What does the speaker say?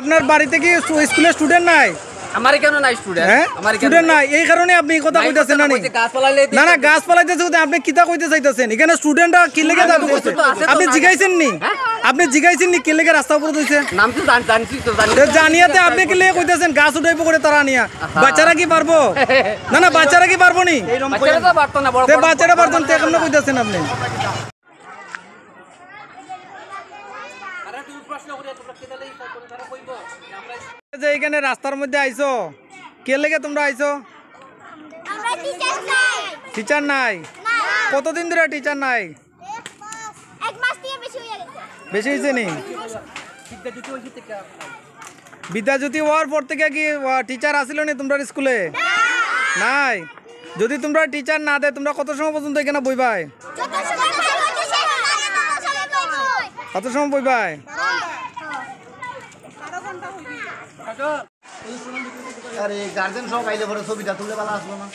আপনার বাড়িতে কি স্কুলের স্টুডেন্ট নাই আমার কেন নাই স্টুডেন্ট আমার স্টুডেন্ট নাই এই কারণে আপনি কথা কইতাছেন না না না গাছ পালাইতেছে আপনি কিতা কইতে চাইতেছেন এখানে স্টুডেন্টরা কি লাগে দাবি করছে আপনি জিগাইছেন নি হ্যাঁ? আপনি জিগাইছেন নি কি লেগে রাস্তা উপরে নাম তো জানছি তো জানি জানিয়াতে আপনি কি লেগে কইতাছেন গাছ উঠাইবো করে তারা আনিয়া বাচ্চারা কি পারবো না না বাচ্চারা কি পারবো নি বাচ্চারা পারতো না বাচ্চারা পারতো না কইতাছেন আপনি যে এখানে রাস্তার মধ্যে আইসো কে লেগে তোমরা আইসো টিচার নাই কতদিন ধরে টিচার নাই বেশি হয়েছে নি বিদ্যাজ্যোতি হওয়ার পর থেকে কি টিচার আসিল নি তোমরা স্কুলে নাই যদি তোমরা টিচার না দেয় তোমরা কত সময় পর্যন্ত এখানে বইবাই কত সময় বইবাই আরে গার্জেন সব আইলে পরে ছবিটা তুলে ভালো আসলো না